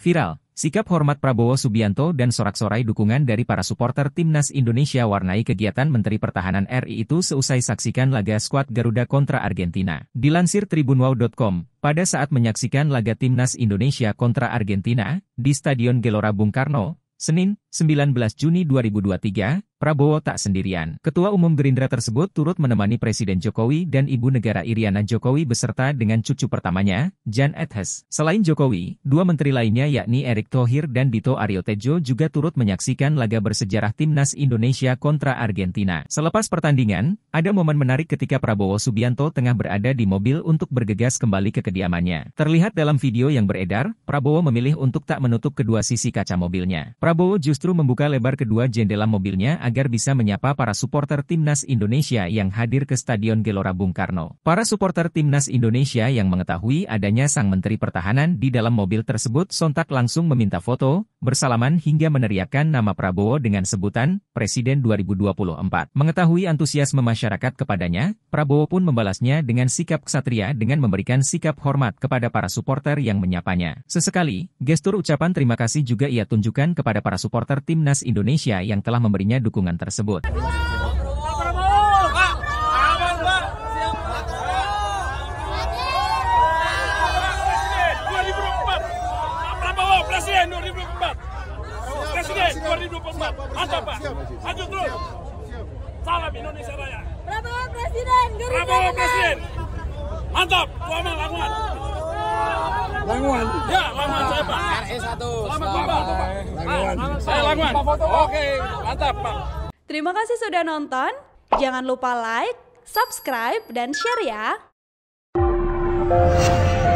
Viral, sikap hormat Prabowo Subianto dan sorak-sorai dukungan dari para supporter Timnas Indonesia warnai kegiatan Menteri Pertahanan RI itu seusai saksikan laga skuad Garuda kontra Argentina. Dilansir tribunwow.com, pada saat menyaksikan laga Timnas Indonesia kontra Argentina di Stadion Gelora Bung Karno, Senin, 19 Juni 2023, Prabowo tak sendirian. Ketua Umum Gerindra tersebut turut menemani Presiden Jokowi dan Ibu Negara Iriana Jokowi beserta dengan cucu pertamanya, Jan Edhes. Selain Jokowi, dua menteri lainnya yakni Erick Thohir dan Dito Aryo Tejo juga turut menyaksikan laga bersejarah Timnas Indonesia kontra Argentina. Selepas pertandingan, ada momen menarik ketika Prabowo Subianto tengah berada di mobil untuk bergegas kembali ke kediamannya. Terlihat dalam video yang beredar, Prabowo memilih untuk tak menutup kedua sisi kaca mobilnya. Prabowo justru membuka lebar kedua jendela mobilnya agar bisa menyapa para supporter timnas Indonesia yang hadir ke Stadion Gelora Bung Karno. Para supporter timnas Indonesia yang mengetahui adanya sang Menteri Pertahanan di dalam mobil tersebut sontak langsung meminta foto, bersalaman hingga meneriakkan nama Prabowo dengan sebutan Presiden 2024. Mengetahui antusiasme masyarakat kepadanya, Prabowo pun membalasnya dengan sikap ksatria dengan memberikan sikap hormat kepada para supporter yang menyapanya. Sesekali, gestur ucapan terima kasih juga ia tunjukkan kepada para supporter timnas Indonesia yang telah memberinya dukungan tersebut. Capres 2024. Mantap Pak. Maju terus. Salam Indonesia Raya. Prabowo Presiden. Prabowo Presiden. Mantap. Tuamal Languan. Languan. Ya, Languan saya Pak. RE 1. Selamat Bapak. Saya Languan. Oke, mantap Pak. Terima kasih sudah nonton. Jangan lupa like, subscribe, dan share ya.